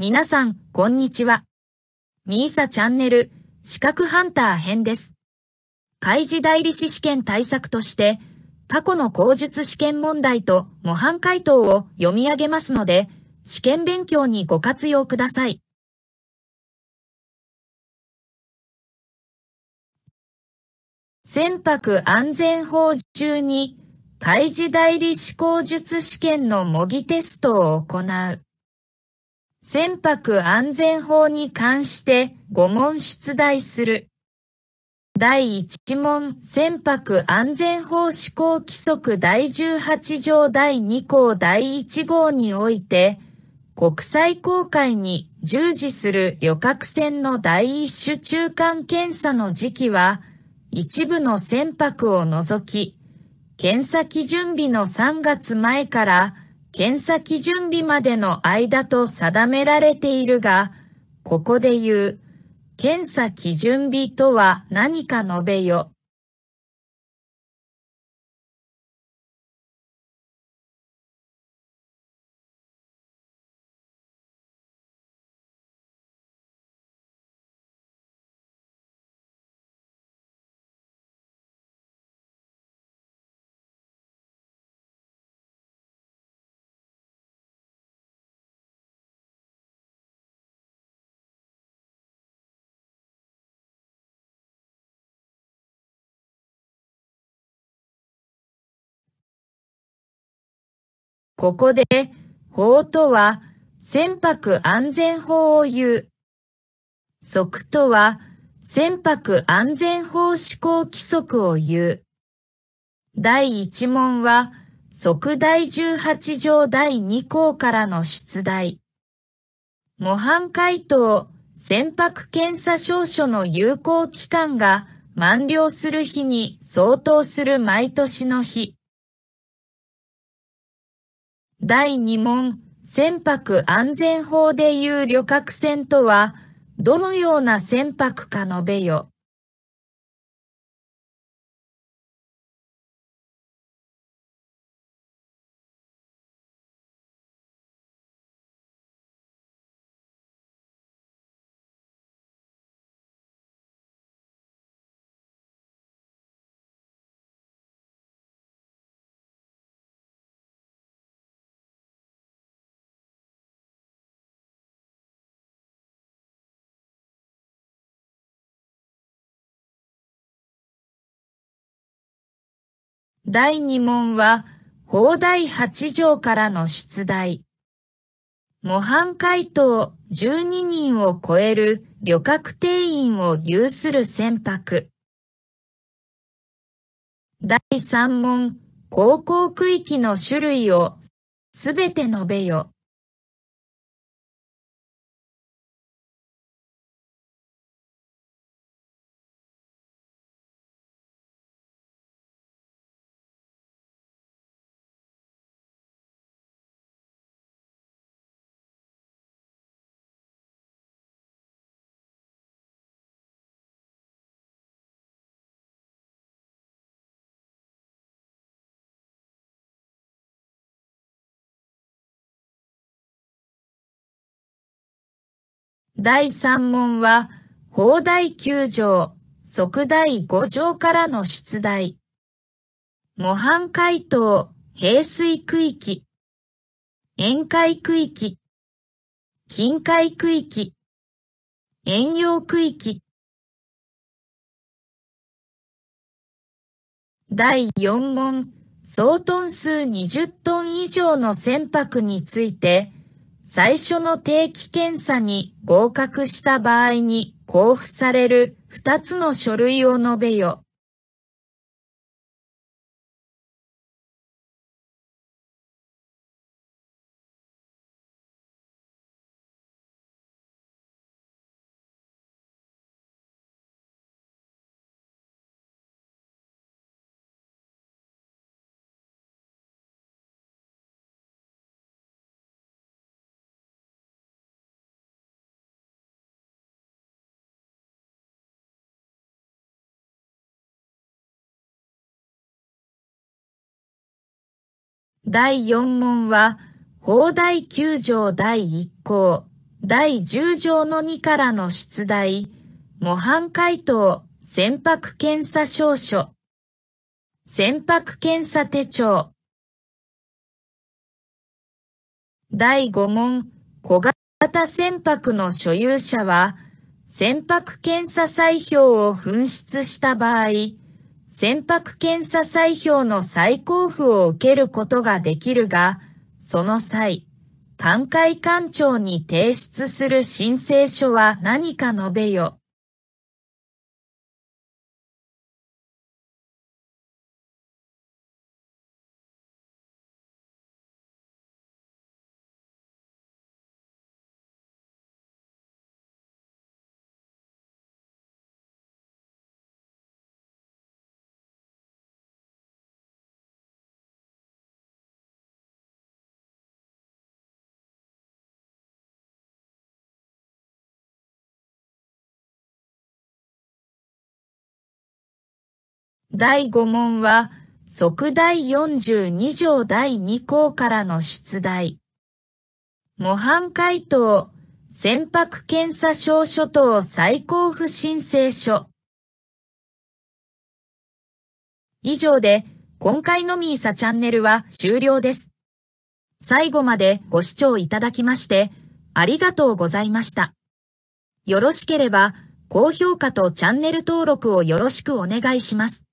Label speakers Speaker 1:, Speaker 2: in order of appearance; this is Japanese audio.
Speaker 1: 皆さん、こんにちは。ミーサチャンネル、資格ハンター編です。開示代理士試験対策として、過去の口述試験問題と模範解答を読み上げますので、試験勉強にご
Speaker 2: 活用ください。
Speaker 1: 船舶安全法中に、開示代理士口述試験の模擬テストを行う。船舶安全法に関して5問出題する。第1問、船舶安全法施行規則第18条第2項第1号において、国際航海に従事する旅客船の第一種中間検査の時期は、一部の船舶を除き、検査基準日の3月前から、検査基準日までの間と定められているが、ここで言う、検査基準日とは
Speaker 2: 何か述べよ。
Speaker 1: ここで、法とは、船舶安全法を言う。則とは、船舶安全法施行規則を言う。第一問は、即第十八条第二項からの出題。模範回答、船舶検査証書の有効期間が満了する日に相当する毎年の日。第2問、船舶安全法でいう旅客船とは、どのような船舶か述べよ。
Speaker 2: 第2問は、
Speaker 1: 法第8条からの出題。模範解答12人を超える旅客定員を有する船舶。第3問、航行区
Speaker 2: 域の種類をすべて述べよ。
Speaker 1: 第三問は、法第九条、即第五条からの出題。模範解答、平水区域、沿海区域、近
Speaker 2: 海区域、遠洋区域。
Speaker 1: 第4問、総トン数20トン以上の船舶について、最初の定期検査に合格した場合に交付される二つの書
Speaker 2: 類を述べよ。
Speaker 1: 第四問は、法第九条第一項、第十条の二からの出題、模範解答、船舶検査証書、船舶検査手帳。第五問、小型船舶の所有者は、船舶検査砕票を紛失した場合、船舶検査採票の再交付を受けることができるが、その際、艦海艦長に提出する申請書は何か述べよ。第5問は、即第42条第2項からの出題。模範解答、船舶検査証書等再交付申請書。以上で、今回のミーサチャンネルは終了です。最後までご視聴いただきまして、ありがとうございました。よろしければ、高評価とチャンネル登録を
Speaker 2: よろしくお願いします。